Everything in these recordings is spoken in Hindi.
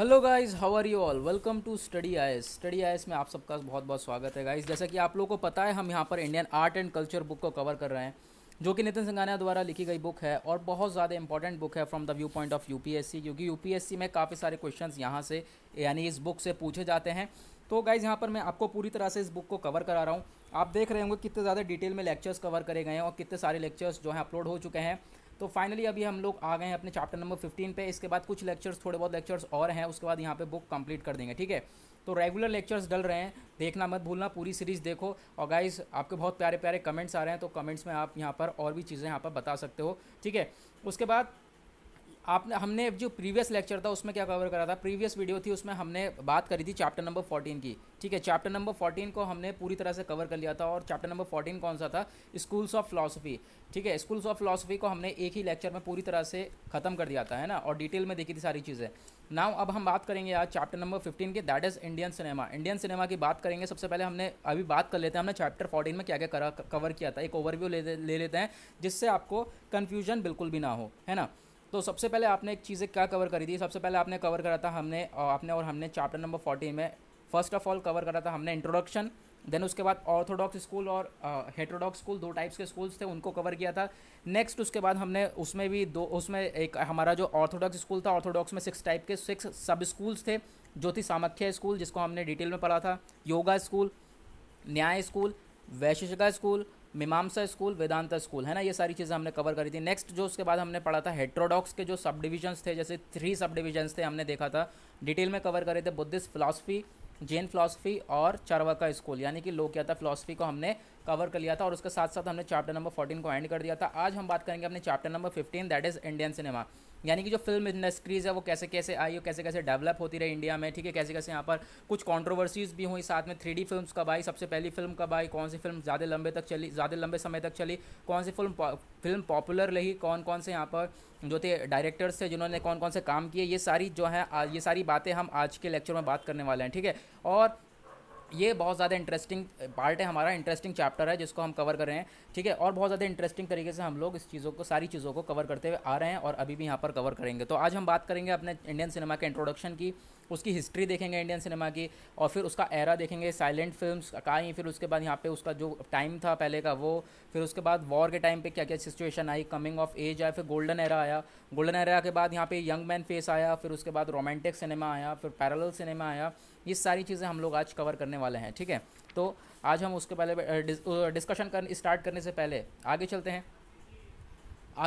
hello guys how are you all welcome to study IS study IS में आप सबका बहुत बहुत स्वागत है गाइस जैसा कि आप लोगों को पता है हम यहाँ पर Indian art and culture book को कवर कर रहे हैं जो कि नितिन सिंघानिया द्वारा लिखी गई बुक है और बहुत ज़्यादा इंपॉर्टेंट बुक है from the view point of you क्योंकि यू में काफ़ी सारे क्वेश्चन यहाँ से यानी इस बुक से पूछे जाते हैं तो गाइज़ यहाँ पर मैं आपको पूरी तरह से इस बुक को कवर करा रहा हूँ आप देख रहे होंगे कितने ज़्यादा डिटेल में लेक्चर्स कवर करे गए हैं और कितने सारे लेक्चर्स जो हैं अपलोड हो चुके हैं तो फाइनली अभी हम लोग आ गए हैं अपने चैप्टर नंबर फिफ्टीन पे इसके बाद कुछ लेक्चर्स थोड़े बहुत लेक्चर्स और हैं उसके बाद यहाँ पे बुक कंप्लीट कर देंगे ठीक है तो रेगुलर लेक्चर्स डल रहे हैं देखना मत भूलना पूरी सीरीज़ देखो और गाइज आपके बहुत प्यारे प्यारे कमेंट्स आ रहे हैं तो कमेंट्स में आप यहाँ पर और भी चीज़ें यहाँ पर बता सकते हो ठीक है उसके बाद आपने हमने जो प्रीवियस लेक्चर था उसमें क्या कवर करा था प्रीवियस वीडियो थी उसमें हमने बात करी थी चैप्टर नंबर 14 की ठीक है चैप्टर नंबर 14 को हमने पूरी तरह से कवर कर लिया था और चैप्टर नंबर 14 कौन सा था स्कूल्स ऑफ फिलासफी ठीक है स्कूल्स ऑफ फ़िलोसफी को हमने एक ही लेक्चर में पूरी तरह से खत्म कर दिया था है ना और डिटेल में देखी थी सारी चीज़ें नाउ अब हम बात करेंगे आज चैप्टर नंबर फिफ्टीन के that is Indian cinema Indian cinema की बात करेंगे सबसे पहले हमने अभी बात कर लेते हैं हमने चैप्टर फोर्टीन में क्या क्या करा कवर किया था एक ओवरव्यू ले, ले लेते हैं जिससे आपको कन्फ्यूजन बिल्कुल भी ना हो है ना तो सबसे पहले आपने एक चीज़ें क्या कवर करी थी सबसे पहले आपने कवर करा था हमने आपने और हमने चैप्टर नंबर फोर्टीन में फर्स्ट ऑफ ऑल कवर करा था हमने इंट्रोडक्शन देन उसके बाद ऑर्थोडॉक्स स्कूल और हेट्रोडॉक्स स्कूल दो टाइप्स के स्कूल्स थे उनको कवर किया था नेक्स्ट उसके बाद हमने उसमें भी दो उसमें एक हमारा जो ऑर्थोडॉक्स स्कूल था ऑर्थोडॉक्स में सिक्स टाइप के सिक्स सब स्कूल्स थे जो थी सामख्या स्कूल जिसको हमने डिटेल में पढ़ा था Yoga school Nyaya school Vaisheshika school Mimamsa school Vedanta school है ना ये सारी चीज़ें हमने कवर करी थी नेक्स्ट जो उसके बाद हमने पढ़ा था हेट्रोडॉक्स के जो सब डिविजन्स थे जैसे थ्री सब डिविजन्स थे हमने देखा था डिटेल में कवर करे थे बुद्धिस्ट फिलासफी जैन फिलासफी और चरवा स्कूल यानी कि लोकयाता था फिलासफी को हमने कवर कर लिया था और उसके साथ साथ हमने चैप्टर नंबर फोर्टीन को एंड कर दिया था आज हम बात करेंगे अपने chapter number fifteen that is Indian cinema यानी कि जो फिल्म इंडस्ट्रीज़ है वो कैसे कैसे आई हो कैसे कैसे डेवलप होती रही इंडिया में ठीक है कैसे कैसे यहाँ पर कुछ कॉन्ट्रोवर्सीज़ भी हुई साथ में थ्री डी फिल्म कब आई सबसे पहली फिल्म कब आई कौन सी फिल्म ज़्यादा लंबे तक चली ज़्यादा लंबे समय तक चली कौन सी फिल्म फिल्म पॉपुलर रही कौन कौन से यहाँ पर जो थे डायरेक्टर्स थे जिन्होंने कौन कौन से काम किए ये सारी जो है ये सारी बातें हम आज के लेक्चर में बात करने वाले हैं ठीक है और ये बहुत ज़्यादा इंटरेस्टिंग पार्ट है हमारा इंटरेस्टिंग चैप्टर है जिसको हम कवर कर रहे हैं ठीक है और बहुत ज़्यादा इंटरेस्टिंग तरीके से हम लोग इस चीज़ों को सारी चीज़ों को कवर करते हुए आ रहे हैं और अभी भी यहाँ पर कवर करेंगे तो आज हम बात करेंगे अपने इंडियन सिनेमा के इंट्रोडक्शन की उसकी हिस्ट्री देखेंगे इंडियन सिनेमा की और फिर उसका एरा देखेंगे साइलेंट फिल्म का ही फिर उसके बाद यहाँ पे उसका जो टाइम था पहले का वो फिर उसके बाद वॉर के टाइम पे क्या क्या सिचुएशन आई कमिंग ऑफ एज आया फिर गोल्डन एरा आया गोल्डन एरा के बाद यहाँ पे यंग मैन फेस आया फिर उसके बाद रोमांटिक सिनेमा आया फिर पैरल सिनेमा आया ये सारी चीज़ें हम लोग आज कवर करने वाले हैं ठीक है तो आज हम उसके पहले डिस्कशन कर स्टार्ट करने से पहले आगे चलते हैं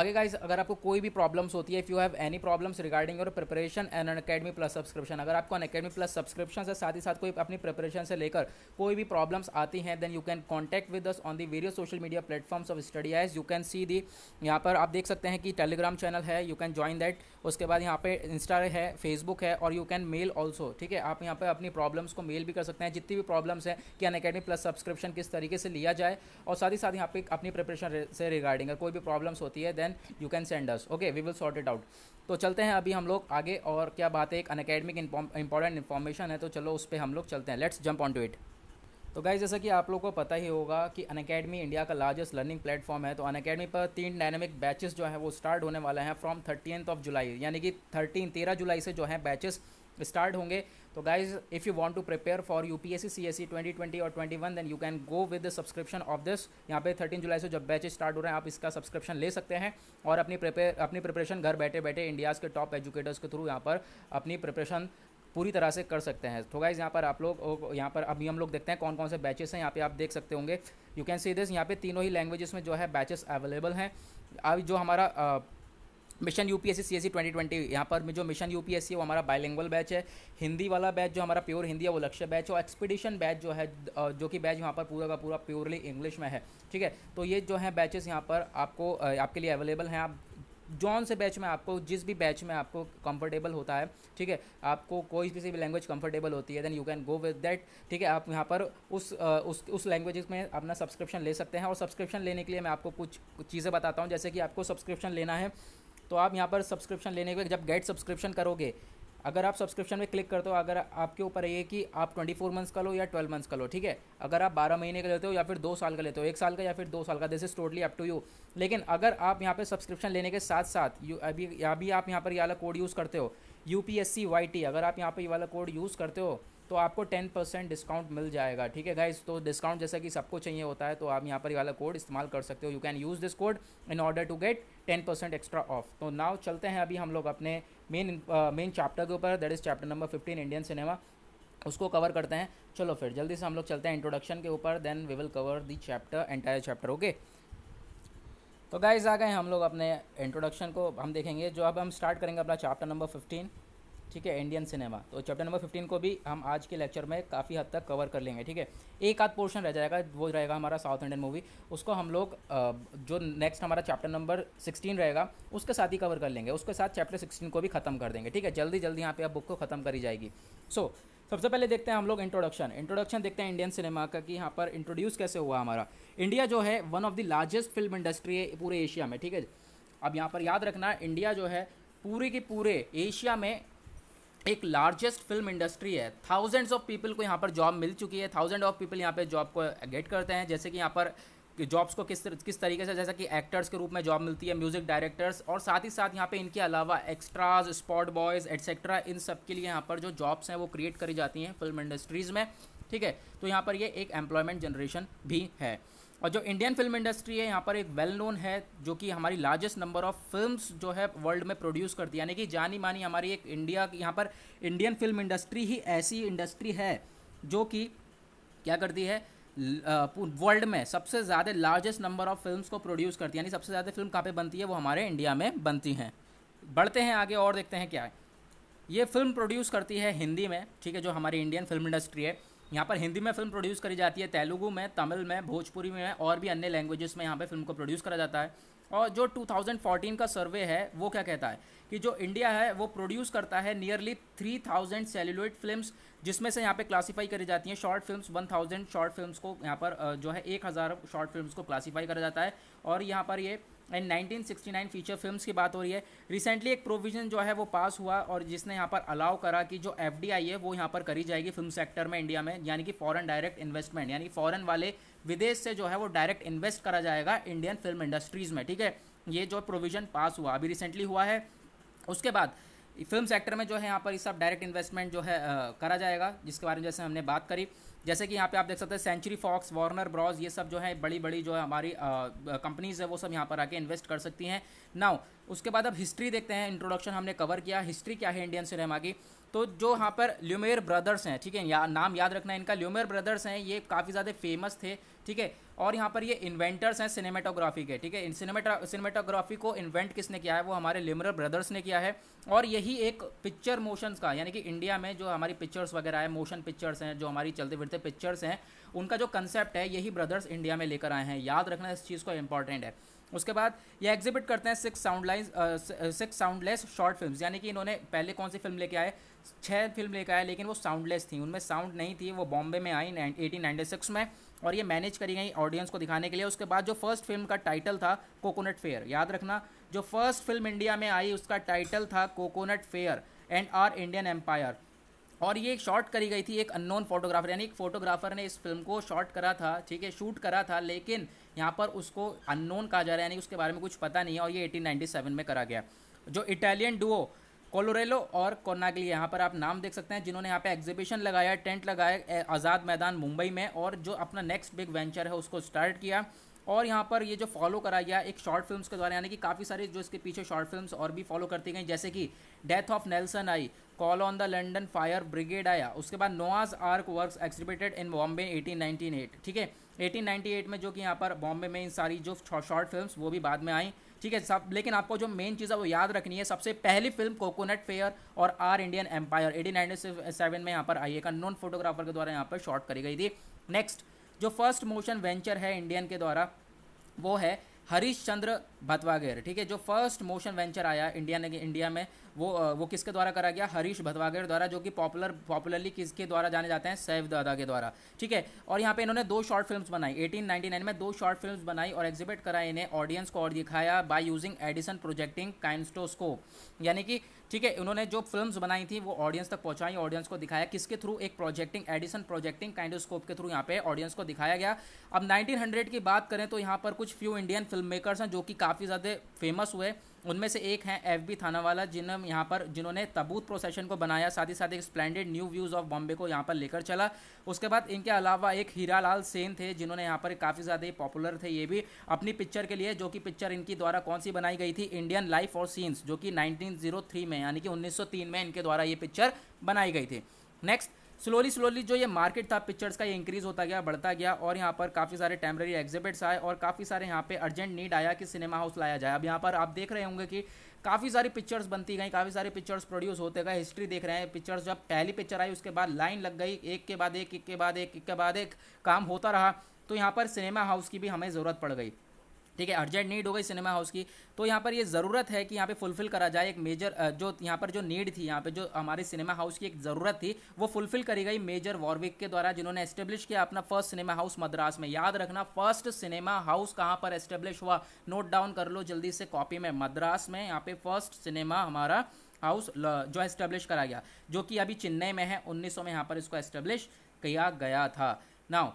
आगे गाइज अगर आपको कोई भी प्रॉब्लम्स होती है if you have any problems regarding your preparation and Unacademy plus subscription अगर आपको अन अकेडमी प्लस सब्सक्रिप्शन से साथ ही साथ कोई अपनी प्रिपरेशन से लेकर कोई भी प्रॉब्लम्स आती हैं then you can contact with us on the various social media platforms of study eyes you can see the यहाँ पर आप देख सकते हैं कि टेलीग्राम चैनल है यू कैन ज्वाइन दैट उसके बाद यहाँ पे इंस्टा है फेसबुक है और यू कैन मेल ऑल्सो ठीक है आप यहाँ पर अपनी प्रॉब्लम्स को मेल भी कर सकते हैं जितनी भी प्रॉब्लम्स हैं कि अन अकेडमी प्लस सब्सक्रिप्शन किस तरीके से लिया जाए और साथ ही साथ यहाँ पे अपनी प्रिपरेशन से रिगार्डिंग कोई भी प्रॉब्लम्स होती है then then you can send us okay we will sort it out तो चलते हैं अभी हम लोग आगे और क्या बात है एक अनकेडमिक इंपॉर्टेंट इन्फॉर्मेशन है तो चलो उस पर हम लोग चलते हैं let's jump on to it तो गाइज जैसा कि आप लोग को पता ही होगा कि अन इंडिया का लार्जेस्ट लर्निंग प्लेटफॉर्म है तो अन पर तीन डायनेमिक बैचेस जो है वो स्टार्ट होने वाले हैं फ्रॉम थर्टीन ऑफ जुलाई यानी कि थर्टीन तेरह जुलाई से जो है बैचेस स्टार्ट होंगे तो guys if you want to prepare for U P S C C S C twenty twenty और one then you can go with the subscription of this यहाँ पे थर्टीन जुलाई से जब बैचेस स्टार्ट हो रहे हैं आप इसका सब्सक्रिप्शन ले सकते हैं और अपनी प्रिपेयर अपनी प्रिपरेशन घर बैठे बैठे इंडियाज़ के टॉप एजुकेटर्स के थ्रू यहाँ पर अपनी प्रिपरेशन पूरी तरह से कर सकते हैं तो गाइज़ यहाँ पर आप लोग यहाँ पर अभी हम लोग देखते हैं कौन कौन से बैचेस हैं यहाँ पे आप देख सकते होंगे यू कैन सी दिस यहाँ पे तीनों ही लैंग्वेजेस में जो है बैचेस अवेलेबल हैं अभी जो हमारा mission U C twenty twenty यहाँ पर जो मिशन यू सी वो हमारा बायलिंगल बैच है हिंदी वाला बैच जो हमारा प्योर हिंदी है वो लक्ष्य बैच और एक्सपीडिशन बैच जो है जो कि बैच यहाँ पर पूरा का पूरा प्योरली इंग्लिश में है ठीक है तो ये जो है बैचेस यहाँ पर आपको आपके लिए अवेलेबल हैं आप जॉन से बैच में आपको जिस भी बैच में आपको कंफर्टेबल होता है ठीक है आपको कोई भी भी लैंग्वेज कंफर्टेबल होती है then you can go with that ठीक है आप यहाँ पर उस उस उस लैंग्वेज में अपना सब्सक्रिप्शन ले सकते हैं और सब्सक्रिप्शन लेने के लिए मैं आपको कुछ चीज़ें बताता हूँ जैसे कि आपको सब्सक्रिप्शन लेना है तो आप यहाँ पर सब्सक्रिप्शन लेने के जब गेट सब्सक्रिप्शन करोगे अगर आप सब्सक्रिप्शन में क्लिक करते हो अगर आपके ऊपर ये कि आप 24 मंथ्स का लो या 12 मंथ्स का लो ठीक है अगर आप 12 महीने का लेते हो या फिर दो साल का लेते हो एक साल का या फिर दो साल का this is totally up to you लेकिन अगर आप यहाँ पे सब्सक्रिप्शन लेने के साथ साथ यू अभी अभी आप यहाँ पर ये वाला कोड यूज़ करते हो यू पी अगर आप यहाँ पर ये वाला कोड यूज़ करते हो तो आपको टेन परसेंट डिस्काउंट मिल जाएगा ठीक है गाइज तो डिस्काउंट जैसा कि सबको चाहिए होता है तो आप यहाँ पर ये वाला कोड इस्तेमाल कर सकते हो you can use this code in order to get ten percent extra off तो नाव चलते हैं अभी हम लोग अपने मेन मेन चैप्टर के ऊपर that is chapter number fifteen Indian cinema उसको कवर करते हैं चलो फिर जल्दी से हम लोग चलते हैं इंट्रोडक्शन के ऊपर then we will cover the chapter entire chapter okay तो गाइज आ गए हम लोग अपने इंट्रोडक्शन को हम देखेंगे जो अब हम स्टार्ट करेंगे अपना चैप्टर नंबर फिफ्टीन ठीक है इंडियन सिनेमा तो चैप्टर नंबर फिफ्टीन को भी हम आज के लेक्चर में काफ़ी हद तक कवर कर लेंगे ठीक है एक आध पोर्शन रह जाएगा वो रहेगा हमारा साउथ इंडियन मूवी उसको हम लोग जो नेक्स्ट हमारा चैप्टर नंबर सिक्सटीन रहेगा उसके साथ ही कवर कर लेंगे उसके साथ चैप्टर सिक्सटीन को भी खत्म कर देंगे ठीक है जल्दी जल्दी यहाँ पे अब बुक को खत्म करी जाएगी सो so, सबसे पहले देखते हैं हम लोग इंट्रोडक्शन इंट्रोडक्शन देखते हैं इंडियन सिनेमा का कि यहाँ पर इंट्रोड्यूस कैसे हुआ हमारा इंडिया जो है one of the largest film industry है पूरे एशिया में ठीक है अब यहाँ पर याद रखना इंडिया जो है पूरे के पूरे एशिया में एक लार्जेस्ट फिल्म इंडस्ट्री है थाउजेंड्स ऑफ पीपल को यहाँ पर जॉब मिल चुकी है थाउजेंड ऑफ पीपल यहाँ पे जॉब को गेट करते हैं जैसे कि यहाँ पर जॉब्स को किस किस तरीके से जैसा कि एक्टर्स के रूप में जॉब मिलती है म्यूज़िक डायरेक्टर्स और साथ ही साथ यहाँ पे इनके अलावा एक्स्ट्राज स्पॉट बॉयज़ एट्सेट्रा इन सब के लिए यहाँ पर जो जॉब्स हैं वो क्रिएट करी जाती हैं फिल्म इंडस्ट्रीज़ में ठीक है तो यहाँ पर ये एक एम्प्लॉयमेंट जनरेशन भी है और जो इंडियन फिल्म इंडस्ट्री है यहाँ पर एक वेल नोन है जो कि हमारी लार्जेस्ट नंबर ऑफ फिल्म्स जो है वर्ल्ड में प्रोड्यूस करती है यानी कि जानी मानी हमारी एक इंडिया यहाँ पर इंडियन फिल्म इंडस्ट्री ही ऐसी इंडस्ट्री है जो कि क्या करती है वर्ल्ड में सबसे ज़्यादा लार्जेस्ट नंबर ऑफ फिल्म्स को प्रोड्यूस करती है यानी सबसे ज़्यादा फिल्म कहाँ पे बनती है वो हमारे इंडिया में बनती हैं बढ़ते हैं आगे और देखते हैं क्या है ये फिल्म प्रोड्यूस करती है हिंदी में ठीक है जो हमारी इंडियन फिल्म इंडस्ट्री है यहाँ पर हिंदी में फिल्म प्रोड्यूस करी जाती है तेलुगू में तमिल में भोजपुरी में और भी अन्य लैंग्वेजेस में यहाँ पर फिल्म को प्रोड्यूस करा जाता है और जो 2014 का सर्वे है वो क्या कहता है कि जो इंडिया है वो प्रोड्यूस करता है नियरली 3000 सेल्यूलोइड फिल्म्स जिसमें से यहाँ पे क्लासिफाई करी जाती हैं शॉर्ट फिल्म्स 1000 शॉर्ट फिल्म्स को यहाँ पर जो है 1000 शॉर्ट फिल्म्स को क्लासिफाई करा जाता है और यहाँ पर ये यह एंड 1969 फीचर फिल्म्स की बात हो रही है रिसेंटली एक प्रोविजन जो है वो पास हुआ और जिसने यहाँ पर अलाउ करा कि जो एफ है वो यहाँ पर करी जाएगी फिल्म सेक्टर में इंडिया में यानी कि फॉरेन डायरेक्ट इन्वेस्टमेंट यानी फॉरेन वाले विदेश से जो है वो डायरेक्ट इन्वेस्ट करा जाएगा इंडियन फिल्म इंडस्ट्रीज़ में ठीक है ये जो प्रोविजन पास हुआ अभी रिसेंटली हुआ है उसके बाद फिल्म सेक्टर में जो है यहाँ पर इस सब डायरेक्ट इन्वेस्टमेंट जो है आ, करा जाएगा जिसके बारे में जैसे हमने बात करी जैसे कि यहाँ पे आप देख सकते हैं सेंचुरी फॉक्स वार्नर ब्रॉज ये सब जो है बड़ी बड़ी जो है हमारी कंपनीज़ है वो सब यहाँ पर आके इन्वेस्ट कर सकती हैं नाउ उसके बाद अब हिस्ट्री देखते हैं इंट्रोडक्शन हमने कवर किया हिस्ट्री क्या है इंडियन सिनेमा की तो जो यहाँ पर ल्यूमेर ब्रदर्स हैं ठीक है या नाम याद रखना है इनका ल्यूमेर ब्रदर्स हैं ये काफ़ी ज़्यादा फेमस थे ठीक है और यहाँ पर ये इन्वेंटर्स हैं सिनेमेटोग्राफी के ठीक है इन सिनेमेटा सिनेमेटोग्राफी को इन्वेंट किसने किया है वो हमारे लिमरर ब्रदर्स ने किया है और यही एक पिक्चर मोशंस का यानी कि इंडिया में जो हमारी पिक्चर्स वगैरह है मोशन पिक्चर्स हैं जो हमारी चलते फिरते पिक्चर्स हैं उनका जो कंसेप्ट है यही ब्रदर्स इंडिया में लेकर आए हैं याद रखना इस चीज़ को इंपॉर्टेंट है उसके बाद ये एग्जिबिट करते हैं six sound line six soundless short film यानी कि इन्होंने पहले कौन सी फिल्म लेके आए छः फिल्म लेके आए लेकिन वो साउंडलेस थी उनमें साउंड नहीं थी वो बॉम्बे में आई एटीन में और ये मैनेज करी गई ऑडियंस को दिखाने के लिए उसके बाद जो फर्स्ट फिल्म का टाइटल था कोकोनट फेयर याद रखना जो फर्स्ट फिल्म इंडिया में आई उसका टाइटल था coconut fair and our Indian empire और ये एक शॉट करी गई थी एक अननोन फोटोग्राफर यानी एक फोटोग्राफर ने इस फिल्म को शॉट करा था ठीक है शूट करा था लेकिन यहाँ पर उसको अननोन कहा जा रहा है यानी उसके बारे में कुछ पता नहीं है और ये 1897 में करा गया जो इटालियन डुओ कोलोरेलो और कोनागली यहाँ पर आप नाम देख सकते हैं जिन्होंने यहाँ पे एग्जीबिशन लगाया टेंट लगाया आज़ाद मैदान मुंबई में और जो अपना नेक्स्ट बिग वेंचर है उसको स्टार्ट किया और यहाँ पर ये जो फॉलो करा गया एक शॉर्ट फिल्म्स के द्वारा यानी कि काफ़ी सारी जो इसके पीछे शॉर्ट फिल्म्स और भी फॉलो करती गई जैसे कि death of Nelson I call on the London fire brigade आया उसके बाद Noah's ark works exhibited in Bombay 1898 ठीक है 1898 में जो कि यहाँ पर बॉम्बे में इन सारी जो शॉर्ट फिल्म्स वो भी बाद में आई ठीक है सब लेकिन आपको जो मेन चीज़ है वो याद रखनी है सबसे पहली फिल्म कोकोनट फेयर और our Indian empire eighteen seven में यहाँ पर आई एक नॉन फोटोग्राफर के द्वारा यहाँ पर शॉर्ट करी गई थी नेक्स्ट जो फर्स्ट मोशन वेंचर है इंडियन के द्वारा वो है हरीश चंद्र भतवागेर ठीक है जो फर्स्ट मोशन वेंचर आया इंडिया ने इंडिया में वो वो किसके द्वारा करा गया हरीश भतवागेर द्वारा जो कि पॉपुलर पॉपुलरली किसके द्वारा जाने जाते हैं सैफ दादा के द्वारा ठीक है और यहाँ पे इन्होंने दो शॉर्ट फिल्म्स बनाई 1899 में दो शॉर्ट फिल्म्स बनाई और एग्जिबिट कराई इन्हें ऑडियंस को और दिखाया by using Edison projecting kinetoscope यानी कि ठीक है उन्होंने जो फिल्म्स बनाई थी वो ऑडियंस तक पहुंचाई ऑडियंस को दिखाया किसके थ्रू एक प्रोजेक्टिंग एडिसन प्रोजेक्टिंग काइंडोस्कोप के थ्रू यहाँ पे ऑडियंस को दिखाया गया अब 1900 की बात करें तो यहाँ पर कुछ फ्यू इंडियन फिल्म मेकर्स हैं जो कि काफ़ी ज़्यादा फेमस हुए उनमें से एक हैं एफ बी थानावाला जिन यहाँ पर जिन्होंने तबूत प्रोसेशन को बनाया साथ ही साथ एक splendid new views of Bombay को यहाँ पर लेकर चला उसके बाद इनके अलावा एक हीरालाल सेन थे जिन्होंने यहाँ पर काफ़ी ज़्यादा ही पॉपुलर थे ये भी अपनी पिक्चर के लिए जो कि पिक्चर इनकी द्वारा कौन सी बनाई गई थी इंडियन लाइफ और सीन्स जो कि नाइनटीन में यानी कि उन्नीस में इनके द्वारा ये पिक्चर बनाई गई थी नेक्स्ट स्लोली स्लोली जो ये मार्केट था पिक्चर्स का ये इंक्रीज़ होता गया बढ़ता गया और यहाँ पर काफ़ी सारे टेम्प्रेरी एग्जिबिट्स आए और काफ़ी सारे यहाँ पे अर्जेंट नीड आया कि सिनेमा हाउस लाया जाए अब यहाँ पर आप देख रहे होंगे कि काफ़ी सारी पिक्चर्स बनती गई काफ़ी सारे पिक्चर्स प्रोड्यूस होते गए हिस्ट्री देख रहे हैं पिक्चर्स जब पहली पिक्चर आई उसके बाद लाइन लग गई एक के बाद एक एक के बाद एक एक के बाद एक काम होता रहा तो यहाँ पर सिनेमा हाउस की भी हमें ज़रूरत पड़ गई ठीक है अर्जेंट नीड हो गई सिनेमा हाउस की तो यहाँ पर ये ज़रूरत है कि यहाँ पे फुलफिल करा जाए एक मेजर जो यहाँ पर जो नीड थी यहाँ पे जो हमारे सिनेमा हाउस की एक ज़रूरत थी वो फुलफिल करी गई मेजर वॉरविक के द्वारा जिन्होंने एस्टेब्लिश किया अपना फर्स्ट सिनेमा हाउस मद्रास में याद रखना फर्स्ट सिनेमा हाउस कहाँ पर एस्टेब्लिश हुआ नोट डाउन कर लो जल्दी से कॉपी में मद्रास में यहाँ पे फर्स्ट सिनेमा हमारा हाउस जो एस्टेब्लिश करा गया जो कि अभी चेन्नई में है उन्नीस में यहाँ पर इसको एस्टेब्लिश किया गया था नाउ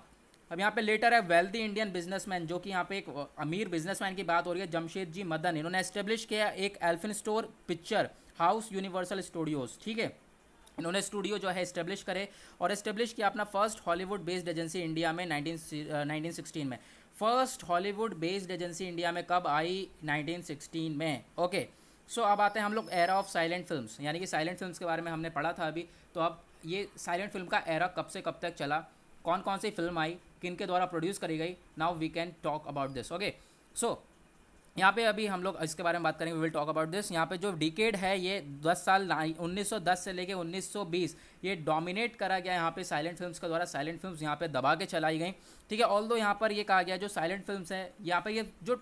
अब यहाँ पे लेटर है वेल्दी इंडियन बिजनेसमैन जो कि यहाँ पे एक अमीर बिजनेसमैन की बात हो रही है जमशेद जी मदन इन्होंने एस्टेब्लिश किया एक Elphinstone picture house Universal Studios ठीक है इन्होंने स्टूडियो जो है इस्टेब्लिश करे और इस्टेब्लिश किया अपना first Hollywood based agency India में नाइनटीन सिक्सटीन में first Hollywood based agency India में कब आई 1916 में ओके सो so, अब आते हैं हम लोग एरा ऑफ साइलेंट फिल्म्स यानी कि साइलेंट फिल्म्स के बारे में हमने पढ़ा था अभी तो अब ये साइलेंट फिल्म का एरा कब से कब तक चला कौन कौन सी फिल्म आई किन के द्वारा प्रोड्यूस करी गई now we can talk about this okay so यहाँ पे अभी हम लोग इसके बारे में बात करेंगे विल टॉक अबाउट दिस यहाँ पे जो डिकेड है ये 10 साल 1910 से लेके 1920 ये डोमिनेट करा गया यहाँ पे साइलेंट फिल्म्स के द्वारा साइलेंट फिल्म्स यहाँ पे दबा के चलाई गई ठीक है ऑल दो यहाँ पर ये कहा गया जो साइलेंट फिल्म्स है यहाँ पे ये जो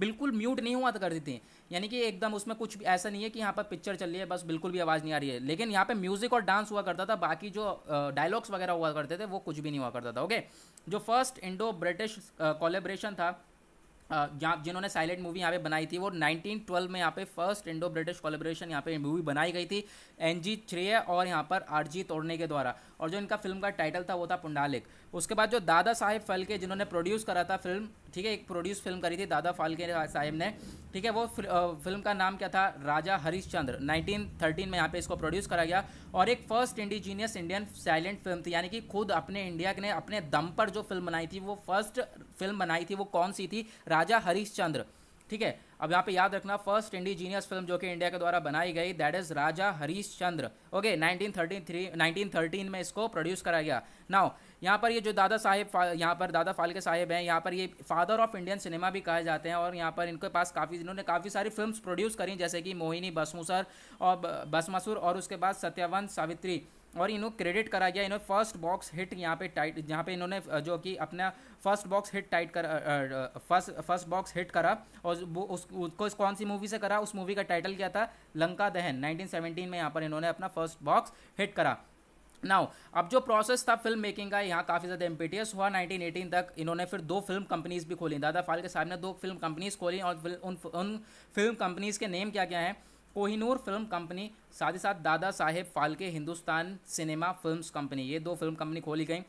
बिल्कुल म्यूट नहीं हुआ तो कर देते हैं यानी कि एकदम उसमें कुछ ऐसा नहीं है कि यहाँ पर पिक्चर चल रही है बस बिल्कुल भी आवाज़ नहीं आ रही है लेकिन यहाँ पे म्यूज़िक और डांस हुआ करता था बाकी जो डायलॉग्स वगैरह हुआ करते थे वो कुछ भी नहीं हुआ करता था ओके जो फर्स्ट इंडो ब्रिटिश कोलेब्रेशन था जहाँ जिन्होंने साइलेंट मूवी यहाँ पे बनाई थी वो 1912 में यहाँ पे फर्स्ट इंडो ब्रिटिश कोलेब्रेशन यहाँ पे मूवी बनाई गई थी एन जी और यहाँ पर आर जी तोड़ने के द्वारा और जो इनका फिल्म का टाइटल था वो था पुंडालिक उसके बाद जो दादा साहेब फलके जिन्होंने प्रोड्यूस करा था फिल्म ठीक है एक प्रोड्यूस फिल्म करी थी दादा फालके साहेब ने ठीक है वो फिल्म का नाम क्या था राजा हरिश्चंद्र 1913 में यहाँ पे इसको प्रोड्यूस करा गया और एक first indigenous Indian silent film थी यानी कि खुद अपने इंडिया ने अपने दम पर जो फिल्म बनाई थी वो फर्स्ट फिल्म बनाई थी वो कौन सी थी राजा हरिश्चंद्र ठीक है अब यहाँ पे याद रखना फर्स्ट इंडिजीनियस फिल्म जो कि इंडिया के द्वारा बनाई गई that is Raja Harishchandra okay nineteen thirteen में इसको प्रोड्यूस कराया गया नाउ यहाँ पर ये जो दादा साहेब यहाँ पर दादा फालके साहेब हैं यहाँ पर ये फादर ऑफ इंडियन सिनेमा भी कहे जाते हैं और यहाँ पर इनके पास काफ़ी इन्होंने काफ़ी सारी फिल्म प्रोड्यूस करी जैसे कि मोहिनी बसमूसर और बसमसूर और उसके बाद सत्यवंत सावित्री और इन्हों क्रेडिट करा गया इन्होंने फर्स्ट बॉक्स हिट यहाँ पे टाइट जहाँ पे इन्होंने जो कि अपना फर्स्ट बॉक्स हिट टाइट कर फर्स्ट फर्स्ट बॉक्स हिट करा और वो उस उसको इस कौन सी मूवी से करा उस मूवी का टाइटल क्या था लंका दहन 1917 में यहाँ पर इन्होंने अपना फर्स्ट बॉक्स हिट करा नाउ अब जो प्रोसेस था फिल्म मेकिंग का यहाँ काफ़ी ज़्यादा एम्पिटियस हुआ 1918 तक इन्होंने फिर दो फिल्म कंपनीज भी खोली दादा फाल के साहब ने दो फिल्म कंपनीज खोली और उन उन फिल्म कंपनीज के नेम क्या क्या हैं कोहिनूर फिल्म कंपनी साथ ही साथ Dada Saheb Phalke Hindustan cinema films company ये दो फिल्म कंपनी खोली गई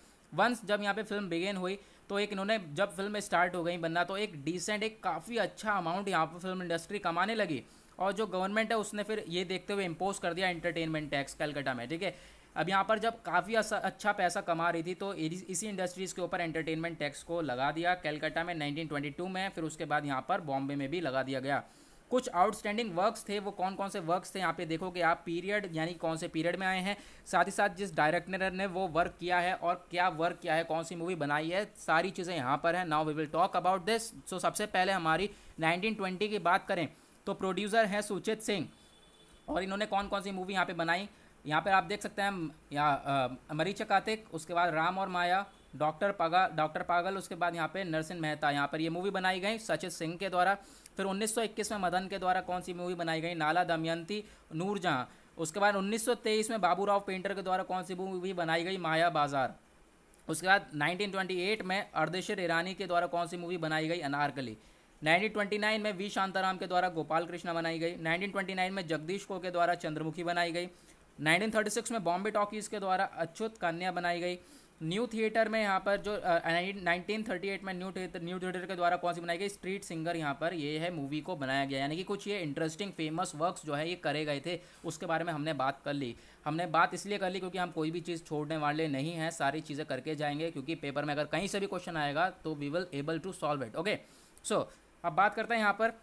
वंस जब यहाँ पे फिल्म बिगेन हुई तो एक इन्होंने जब फिल्म स्टार्ट हो गई बनना तो एक डिसेंट एक काफ़ी अच्छा अमाउंट यहाँ पर फिल्म इंडस्ट्री कमाने लगी और जो गवर्नमेंट है उसने फिर ये देखते हुए इम्पोज कर दिया एंटरटेनमेंट टैक्स कलकत्ता में ठीक है अब यहाँ पर जब काफ़ी अच्छा पैसा कमा रही थी तो इसी इंडस्ट्रीज़ के ऊपर एंटरटेनमेंट टैक्स को लगा दिया कलकत्ता में 1922 में फिर उसके बाद यहाँ पर बॉम्बे में भी लगा दिया गया कुछ आउटस्टैंडिंग वर्क्स थे वो कौन कौन से वर्क्स थे यहाँ पे देखो कि आप पीरियड यानी कौन से पीरियड में आए हैं साथ ही साथ जिस डायरेक्टर ने वो वर्क किया है और क्या वर्क किया है कौन सी मूवी बनाई है सारी चीज़ें यहाँ पर है now we will talk about this so सबसे पहले हमारी नाइनटीन की बात करें तो प्रोड्यूसर हैं सुचित सिंह और इन्होंने कौन कौन सी मूवी यहाँ पर बनाई यहाँ पर आप देख सकते हैं यहाँ मरीचा कार्तिक उसके बाद राम और माया डॉक्टर पागल डॉक्टर पागल उसके बाद यहाँ पे नरसिंह मेहता यहाँ पर ये मूवी बनाई गई सचित सिंह के द्वारा फिर 1921 में मदन के द्वारा कौन सी मूवी बनाई गई नाला दमयंती नूरजहाँ उसके बाद 1923 में बाबूराव पेंटर के द्वारा कौन सी मूवी बनाई गई माया बाजार उसके बाद 1928 में अर्देशर ईरानी के द्वारा कौन सी मूवी बनाई गई अनारकली 1929 में वी शांताराम के द्वारा गोपाल कृष्णा बनाई गई 1929 में जगदीश को के द्वारा चंद्रमुखी बनाई गई 1936 में बॉम्बे टॉकीज़ के द्वारा अच्युत कन्या बनाई गई न्यू थिएटर में यहाँ पर जो नाइनटीन थर्टी एट में न्यू थिएटर न्यू थिएटर के द्वारा कौन सी बनाई गई स्ट्रीट सिंगर यहाँ पर ये है मूवी को बनाया गया यानी कि कुछ ये इंटरेस्टिंग फेमस वर्क्स जो है ये करे गए थे उसके बारे में हमने बात कर ली हमने बात इसलिए कर ली क्योंकि हम कोई भी चीज़ छोड़ने वाले नहीं हैं सारी चीज़ें करके जाएंगे क्योंकि पेपर में अगर कहीं से भी क्वेश्चन आएगा तो we will able to solve it okay so अब बात करते हैं यहाँ पर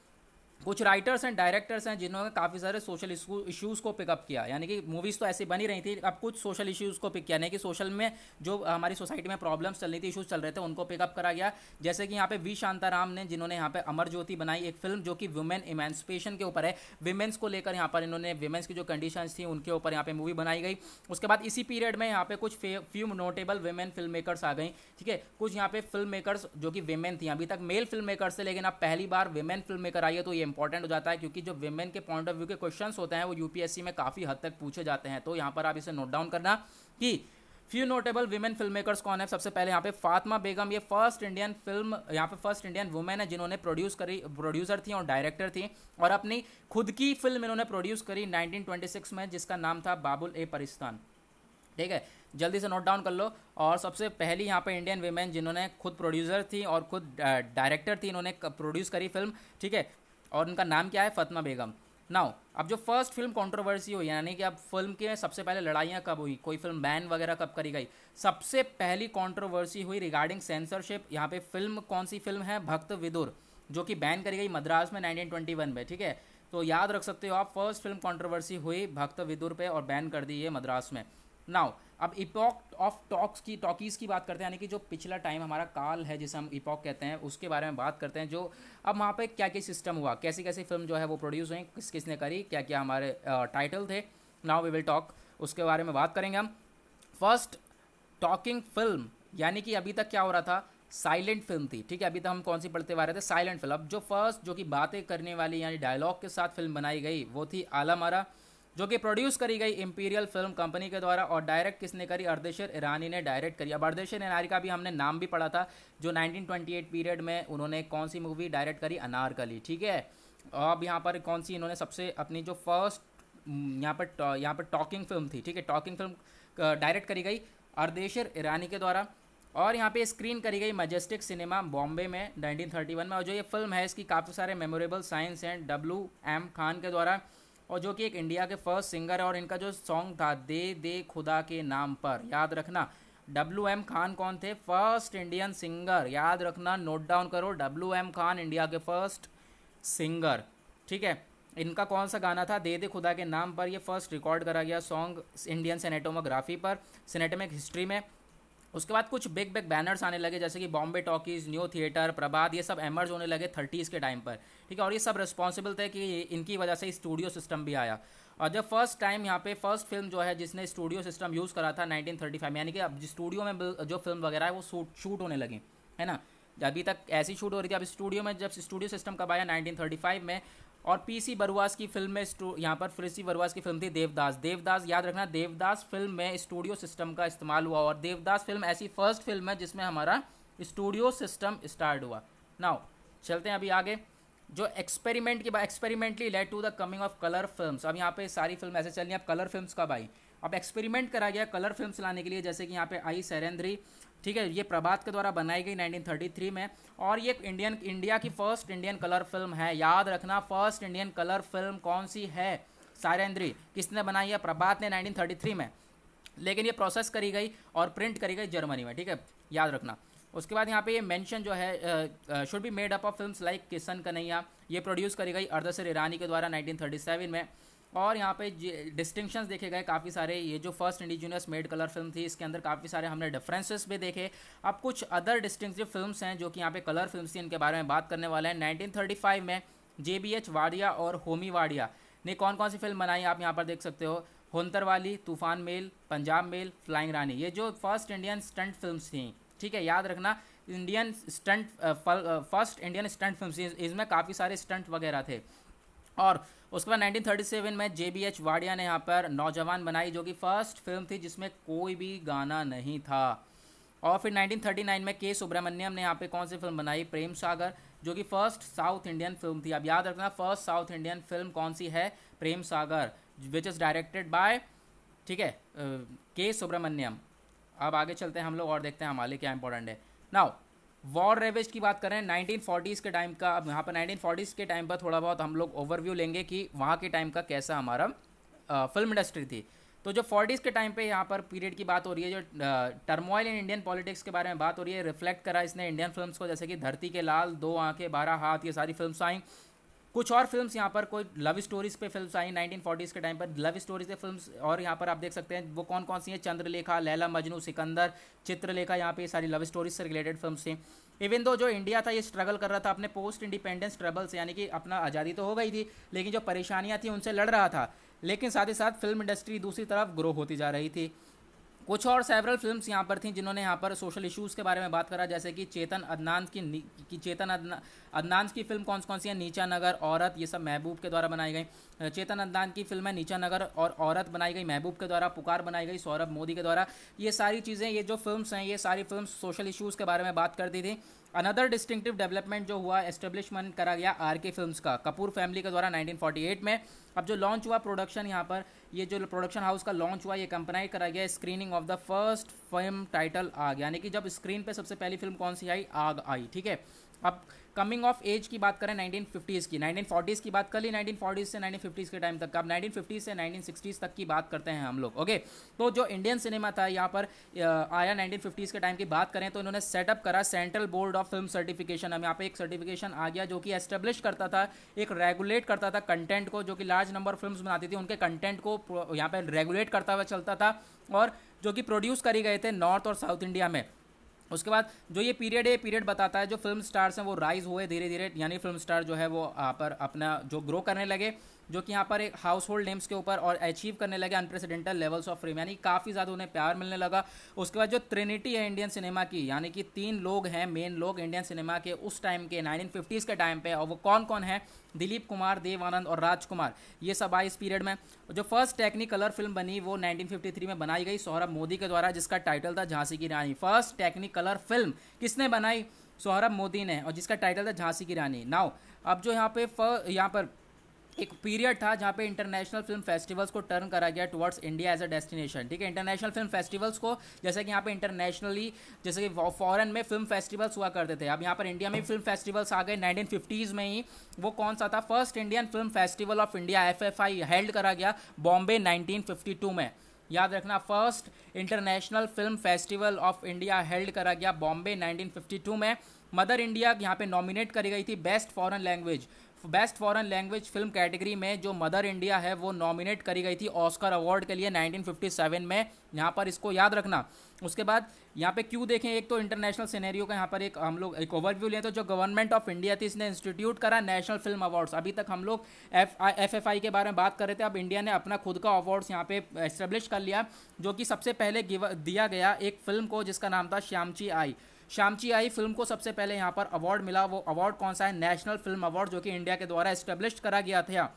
कुछ राइटर्स हैं डायरेक्टर्स हैं जिन्होंने काफ़ी सारे सोशल इश्यूज़ को पिकअप किया यानी कि मूवीज़ तो ऐसी बनी रही थी अब कुछ सोशल इश्यूज़ को पिक किया यानी कि सोशल में जो हमारी सोसाइटी में प्रॉब्लम्स चल रही थी इशूज़ चल रहे थे उनको पिकअप करा गया जैसे कि यहाँ पे वी शांताराम ने जिन्होंने यहाँ पे अमर ज्योति बनाई एक फिल्म जो कि वुमेन इमेंसपेशन के ऊपर है वुमेंस को लेकर यहाँ पर इन्होंने वुमेंस की जो कंडीशन थी उनके ऊपर यहाँ पर मूवी बनाई गई उसके बाद इसी पीरियड में यहाँ पे कुछ few notable women film makers आ गई ठीक है कुछ यहाँ पे फिल्म मेकर्स जो कि वेमेन थी अभी तक मेल फिल्म मेकर्स थे लेकिन अब पहली बार वेमेन फिल्म मेकर आई है तो ये इंपॉर्टेंट हो जाता है क्योंकि जो वेमेन के पॉइंट ऑफ व्यू के क्वेश्चन होते हैं वो यूपीएससी में काफ़ी हद तक पूछे जाते हैं तो यहाँ पर आप इसे नोट डाउन करना कि few notable women film makers कौन है सबसे पहले यहाँ पे फातमा बेगम ये फर्स्ट इंडियन फिल्म यहाँ पे फर्स्ट इंडियन वुमेन है जिन्होंने प्रोड्यूस करी प्रोड्यूसर थी और डायरेक्टर थी और अपनी खुद की फिल्म इन्होंने प्रोड्यूस करी 1926 में जिसका नाम था बाबुल ए परिस्तान ठीक है जल्दी से नोट डाउन कर लो और सबसे पहली यहाँ पे इंडियन वुमेन जिन्होंने खुद प्रोड्यूसर थी और खुद डायरेक्टर थी इन्होंने प्रोड्यूस करी फिल्म ठीक है और उनका नाम क्या है फ़तमा बेगम नाउ अब जो फर्स्ट फिल्म कंट्रोवर्सी हुई यानी कि अब फिल्म के सबसे पहले लड़ाइयाँ कब हुई कोई फिल्म बैन वगैरह कब करी गई सबसे पहली कंट्रोवर्सी हुई रिगार्डिंग सेंसरशिप यहाँ पे फिल्म कौन सी फिल्म है भक्त विदुर जो कि बैन करी गई मद्रास में 1921 में ठीक है तो याद रख सकते हो आप फर्स्ट फिल्म कंट्रोवर्सी हुई भक्त विदुर पे और बैन कर दी है मद्रास में नाउ अब इपॉक ऑफ टॉक्स की टॉकीज़ की बात करते हैं यानी कि जो पिछला टाइम हमारा काल है जिसे हम इपॉक कहते हैं उसके बारे में बात करते हैं जो अब वहाँ पे क्या क्या सिस्टम हुआ कैसी कैसी फिल्म जो है वो प्रोड्यूस हुई किस किसने करी क्या क्या हमारे टाइटल थे नाउ वी विल टॉक उसके बारे में बात करेंगे हम फर्स्ट टॉकिंग फिल्म यानी कि अभी तक क्या हो रहा था साइलेंट फिल्म थी ठीक है अभी तक हम कौन सी पढ़ते हुए रहे थे साइलेंट फिल्म अब जो फर्स्ट जो कि बातें करने वाली यानी डायलॉग के साथ फिल्म बनाई गई वो थी आला जो कि प्रोड्यूस करी गई इंपीरियल फिल्म कंपनी के द्वारा और डायरेक्ट किसने करी अर्देशर ईरानी ने डायरेक्ट करी अब अर्देशर ईरानी का भी हमने नाम भी पढ़ा था जो 1928 पीरियड में उन्होंने कौन सी मूवी डायरेक्ट करी अनारकली ठीक है अब यहाँ पर कौन सी इन्होंने सबसे अपनी जो फर्स्ट हम्म, यहाँ पर यहाँ पर टॉकिंग फिल्म थी ठीक है टॉकिंग फिल्म डायरेक्ट करी गई अर्देशर ईरानी के द्वारा और यहाँ पे स्क्रीन करी गई मजेस्टिक सिनेमा बॉम्बे में नाइनटीन में और जो ये फिल्म है इसकी काफ़ी सारे मेमोरेबल साइंस हैं डब्ल्यू एम खान के द्वारा और जो कि एक इंडिया के फर्स्ट सिंगर है और इनका जो सॉन्ग था दे दे खुदा के नाम पर याद रखना डब्ल्यू एम खान कौन थे फर्स्ट इंडियन सिंगर याद रखना नोट डाउन करो डब्ल्यू एम खान इंडिया के फर्स्ट सिंगर ठीक है इनका कौन सा गाना था दे दे खुदा के नाम पर ये फर्स्ट रिकॉर्ड करा गया सॉन्ग इंडियन सिनेटोमोग्राफी पर सिनेटमिक हिस्ट्री में उसके बाद कुछ बिग बिग बैनर्स आने लगे जैसे कि Bombay talkies new theatre Prabhat ये सब एमर्ज होने लगे थर्टीज़ के टाइम पर ठीक है और ये सब रिस्पॉन्सिबल थे कि इनकी वजह से स्टूडियो सिस्टम भी आया और जब फर्स्ट टाइम यहाँ पे फर्स्ट फिल्म जो है जिसने स्टूडियो सिस्टम यूज़ करा था 1935 में यानी कि अब स्टूडियो में जो फिल्म वगैरह है वो शूट शूट होने लगी है ना अभी तक ऐसी शूट हो रही थी अब स्टूडियो में जब स्टूडियो सिस्टम कब आया 1935 में और पीसी बरुआस की फिल्म में यहाँ पर पीसी बरुआस की फिल्म थी देवदास देवदास याद रखना देवदास फिल्म में स्टूडियो सिस्टम का इस्तेमाल हुआ और देवदास फिल्म ऐसी फर्स्ट फिल्म है जिसमें हमारा स्टूडियो सिस्टम स्टार्ट हुआ नाउ चलते हैं अभी आगे जो एक्सपेरिमेंट की बात experimentally led to the coming of colour film अब यहाँ पे सारी फिल्म ऐसे चल रही अब कलर फिल्म कब आई अब एक्सपेरिमेंट करा गया कलर फिल्म्स लाने के लिए जैसे कि यहाँ पे आई सरेंद्री ठीक है ये प्रभात के द्वारा बनाई गई 1933 में और ये इंडियन इंडिया की फर्स्ट इंडियन कलर फिल्म है याद रखना फर्स्ट इंडियन कलर फिल्म कौन सी है सारेंद्री किसने बनाई है प्रभात ने 1933 में लेकिन ये प्रोसेस करी गई और प्रिंट करी गई जर्मनी में ठीक है याद रखना उसके बाद यहाँ पे ये मेंशन जो है should be made up of films like Kisan Kanhaiya ये प्रोड्यूस करी गई अर्धसर ईरानी के द्वारा 1937 में और यहाँ पे डिस्टिंक्शंस देखे गए काफ़ी सारे ये जो first indigenous made colour film थी इसके अंदर काफ़ी सारे हमने डिफरेंसेस भी देखे अब कुछ अदर डिस्टिंक्टिव फिल्म हैं जो कि यहाँ पे कलर फिल्म थी इनके बारे में बात करने वाले हैं नाइनटीन में जे बी एच वाडिया और होमी वाडिया ने कौन कौन सी फिल्म बनाई आप यहाँ पर देख सकते हो Hunterwali Toofan mail Punjab mail flying Rani ये जो फर्स्ट इंडियन स्टंट फिल्म थी ठीक है याद रखना Indian stunt first Indian stunt film इसमें काफ़ी सारे स्टंट वगैरह थे और उसके बाद 1937 में जे बी एच वाडिया ने यहाँ पर नौजवान बनाई जो कि फर्स्ट फिल्म थी जिसमें कोई भी गाना नहीं था और फिर 1939 में के सुब्रमण्यम ने यहाँ पे कौन सी फिल्म बनाई प्रेम सागर जो कि फर्स्ट साउथ इंडियन फिल्म थी अब याद रखना फर्स्ट साउथ इंडियन फिल्म कौन सी है Prem Sagar which is directed by ठीक है के सुब्रमण्यम अब आगे चलते हैं हम लोग और देखते हैं हमारे क्या इंपॉर्टेंट है नाउ वॉर रेवेज की बात करें नाइनटीन के टाइम का अब यहाँ पर नाइनटीन के टाइम पर थोड़ा बहुत हम लोग ओवरव्यू लेंगे कि वहाँ के टाइम का कैसा हमारा फिल्म इंडस्ट्री थी तो जो फोर्टीज़ के टाइम पे यहाँ पर पीरियड की बात हो रही है जो टर्मोइल इन इंडियन पॉलिटिक्स के बारे में बात हो रही है रिफ्लेक्ट करा इसने इंडियन फिल्म्स को जैसे कि धरती के लाल दो आंखें बारह हाथ ये सारी फिल्म्स आई कुछ और फिल्म्स यहाँ पर कोई लव स्टोरीज पे फिल्म्स आई नाइनटीन फोर्टीज़ के टाइम पर लव स्टोरीज पे फिल्म्स और यहाँ पर आप देख सकते हैं वो कौन कौन सी हैं चंद्रलेखा लैला मजनू सिकंदर चित्रलेखा यहाँ पे सारी लव स्टोरीज से रिलेटेड फिल्म्स थी इवन दो जो इंडिया था ये स्ट्रगल कर रहा था अपने पोस्ट इंडिपेंडेंस ट्रबल्स से यानी कि अपना आज़ादी तो हो गई थी लेकिन जो परेशानियाँ थी उनसे लड़ रहा था लेकिन साथ ही साथ फिल्म इंडस्ट्री दूसरी तरफ ग्रो होती जा रही थी कुछ और सेवरल फिल्म्स यहाँ पर थी जिन्होंने यहाँ पर सोशल इशूज़ के बारे में बात करा जैसे कि चेतन अदनान की, की चेतन अदना अदनान की फिल्म कौन कौन सी है नीचा नगर औरत ये सब महबूब के द्वारा बनाई गई चेतन अदनान की फिल्म है नीचा नगर और औरत बनाई गई महबूब के द्वारा पुकार बनाई गई सौरभ मोदी के द्वारा ये सारी चीज़ें ये जो फिल्म्स हैं ये सारी फिल्म सोशल इशूज़ के बारे में बात करती थी अनदर डिस्टिंक्टिव डेवलपमेंट जो हुआ एस्टेब्लिशमेंट करा गया आर के फिल्म का कपूर फैमिली के द्वारा 1948 में अब जो लॉन्च हुआ प्रोडक्शन यहाँ पर ये जो प्रोडक्शन हाउस का लॉन्च हुआ ये कंपनाई करा गया screening of the first film title Aag यानी कि जब स्क्रीन पर सबसे पहली फिल्म कौन सी आई आग आई ठीक है अब कमिंग ऑफ एज की बात करें 1950s की 1940s की बात कर ली 1940s से 1950s के टाइम तक अब अब 1950s से 1960s तक की बात करते हैं हम लोग ओके तो जो इंडियन सिनेमा था यहाँ पर आया 1950s के टाइम की बात करें तो इन्होंने सेटअप करा central board of film certification हम यहाँ पे एक सर्टिफिकेशन आ गया जो कि एस्टेब्लिश करता था एक रेगुलेट करता था कंटेंट को जो कि लार्ज नंबर फिल्म बनाती थी उनके कंटेंट को यहाँ पर रेगुलेट करता हुआ चलता था और जो कि प्रोड्यूस करी गए थे नॉर्थ और साउथ इंडिया में उसके बाद जो ये पीरियड है पीरियड बताता है जो फिल्म स्टार्स हैं वो राइज हुए धीरे धीरे यानी फिल्म स्टार जो है वो पर अपना जो ग्रो करने लगे जो कि यहाँ पर एक हाउस होल्ड नेम्स के ऊपर और अचीव करने लगे अनप्रेसिडेंटल लेवल्स ऑफ फ्रेम यानी काफ़ी ज़्यादा उन्हें प्यार मिलने लगा उसके बाद जो ट्रिनिटी है इंडियन सिनेमा की यानी कि तीन लोग हैं मेन लोग इंडियन सिनेमा के उस टाइम के नाइनटीन के टाइम पे और वो कौन कौन है दिलीप कुमार देवानंद और राजकुमार ये सब आए इस पीरियड में जो फर्स्ट टेक्निकलर फिल्म बनी वो 1953 में बनाई गई सौरभ मोदी के द्वारा जिसका टाइटल था झांसी की रानी फर्स्ट टेक्निकलर फिल्म किसने बनाई सौरभ मोदी ने और जिसका टाइटल था झांसी की रानी नाउ अब जो यहाँ पे यहाँ पर एक पीरियड था जहाँ पे इंटरनेशनल फिल्म फेस्टिवल्स को टर्न करा गया towards India as a destination ठीक है इंटरनेशनल फिल्म फेस्टिवल्स को जैसे कि यहाँ पे इंटरनेशनली जैसे कि फॉरेन में फिल्म फेस्टिवल्स हुआ करते थे अब यहाँ पर इंडिया में फिल्म फेस्टिवल्स आ गए नाइनटीन में ही वो कौन सा था first Indian film festival of India F held करा गया बॉम्बे नाइनटीन में याद रखना first international film festival of India held करा गया बॉम्बे 1952 में मदर इंडिया यहाँ पे नॉमिनेट करी गई थी best foreign language best foreign language film category में जो मदर इंडिया है वो नॉमिनेट करी गई थी ऑस्कर अवार्ड के लिए 1957 में यहाँ पर इसको याद रखना उसके बाद यहाँ पे क्यों देखें एक तो इंटरनेशनल सिनेरियो का यहाँ पर एक हम लोग एक ओवरव्यू लें तो जो गवर्नमेंट ऑफ इंडिया थी इसने इंस्टीट्यूट करा नेशनल फिल्म अवार्ड्स अभी तक हम लोग एफ एफ एफ आई के बारे में बात कर रहे थे अब इंडिया ने अपना खुद का अवार्ड्स यहाँ पे एस्टेब्लिश कर लिया जो कि सबसे पहले दिया गया एक फिल्म को जिसका नाम था श्यामची आई शामची आई फिल्म को सबसे पहले यहाँ पर अवार्ड मिला वो अवार्ड कौन सा है नेशनल फिल्म अवार्ड जो कि इंडिया के द्वारा इस्टेब्लिश करा गया था